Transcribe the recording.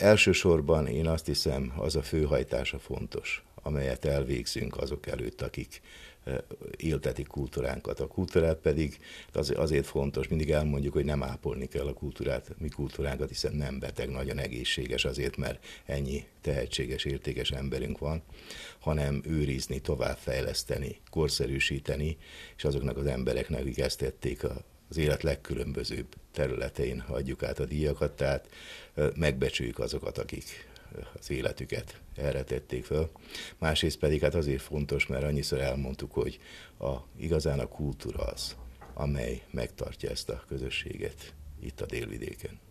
Elsősorban én azt hiszem, az a főhajtása fontos, amelyet elvégzünk azok előtt, akik éltetik kultúránkat. A kultúrát pedig az, azért fontos, mindig elmondjuk, hogy nem ápolni kell a kultúrát, mi kultúránkat, hiszen nem beteg, nagyon egészséges azért, mert ennyi tehetséges, értékes emberünk van, hanem őrizni, továbbfejleszteni, korszerűsíteni, és azoknak az embereknek, akik ezt tették a az élet legkülönbözőbb területein adjuk át a díjakat, tehát megbecsüljük azokat, akik az életüket erre tették fel. Másrészt pedig hát azért fontos, mert annyiszor elmondtuk, hogy a, igazán a kultúra az, amely megtartja ezt a közösséget itt a délvidéken.